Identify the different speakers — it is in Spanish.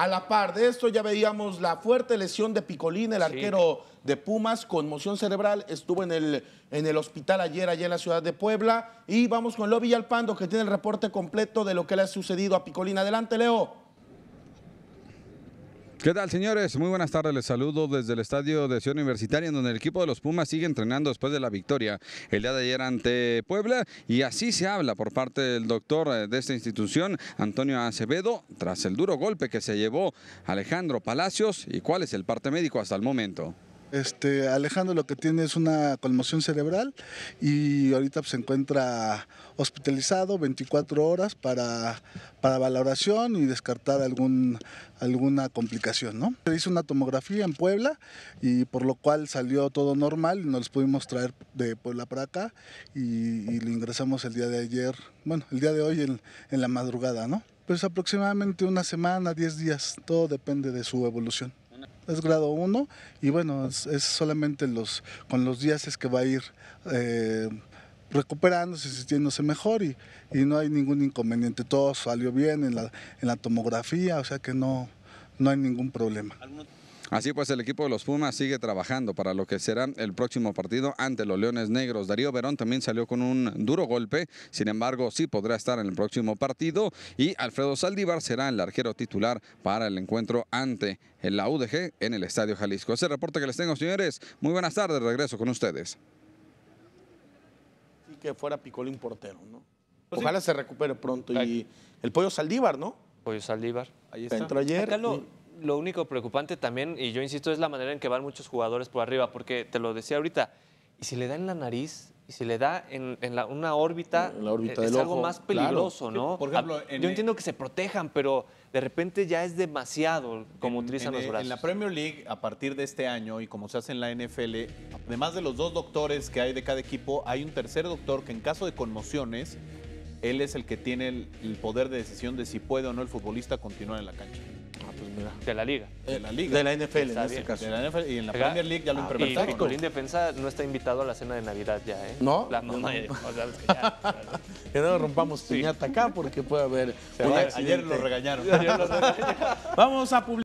Speaker 1: A la par de esto ya veíamos la fuerte lesión de Picolín, el arquero de Pumas, conmoción cerebral, estuvo en el, en el hospital ayer allá en la ciudad de Puebla. Y vamos con lobby Villalpando que tiene el reporte completo de lo que le ha sucedido a Picolín. Adelante, Leo.
Speaker 2: ¿Qué tal, señores? Muy buenas tardes. Les saludo desde el Estadio de Ciudad Universitaria, en donde el equipo de los Pumas sigue entrenando después de la victoria el día de ayer ante Puebla. Y así se habla por parte del doctor eh, de esta institución, Antonio Acevedo, tras el duro golpe que se llevó Alejandro Palacios. ¿Y cuál es el parte médico hasta el momento?
Speaker 3: Este, Alejandro lo que tiene es una conmoción cerebral y ahorita pues, se encuentra hospitalizado 24 horas para, valoración y descartar algún, alguna complicación. ¿no? Se hizo una tomografía en Puebla y por lo cual salió todo normal y nos pudimos traer de Puebla para acá y, lo ingresamos el día de ayer, bueno, el día de hoy en, en la madrugada. ¿no? Pues aproximadamente una semana, 10 días, todo depende de su evolución es grado 1 y bueno, es, solamente los, con los días es que va a ir eh, recuperándose, sintiéndose mejor y, y, no hay ningún inconveniente. Todo salió bien en la, en la tomografía, o sea que no, no hay ningún problema.
Speaker 2: Así pues, el equipo de los Pumas sigue trabajando para lo que será el próximo partido ante los Leones Negros. Darío Verón también salió con un duro golpe, sin embargo, sí podrá estar en el próximo partido y Alfredo Saldívar será el arquero titular para el encuentro ante la UDG en el Estadio Jalisco. Ese reporte que les tengo, señores. Muy buenas tardes, regreso con ustedes.
Speaker 1: Y que fuera Picolín portero, ¿no? Pues Ojalá se recupere pronto. Y el pollo Saldívar, ¿no?
Speaker 2: Pollo Saldívar.
Speaker 1: Ahí está. ayer
Speaker 4: lo único preocupante también, y yo insisto, es la manera en que van muchos jugadores por arriba, porque te lo decía ahorita, y si le da en la nariz, y si le da en, la, una órbita, es, algo más peligroso, ¿no? yo entiendo que se protejan, pero de repente ya es demasiado como utilizan los brazos. En la
Speaker 1: Premier League, a partir de este año, y como se hace en la NFL, además de los dos doctores que hay de cada equipo, hay un tercer doctor que en caso de conmociones, él es el que tiene el poder de decisión de si puede o no el futbolista continuar en la cancha. Pues, de la liga. De la liga. De la NFL en este caso. De la NFL y en la Premier League ya lo ah, implementaron. Y Picolín
Speaker 4: Defensa no está invitado a la cena de Navidad ya, ¿eh? No. La mamá no. O que ya,
Speaker 1: que no rompamos piñata acá porque puede haber.
Speaker 4: Ayer, ayer lo regañaron.
Speaker 1: Vamos a publicar.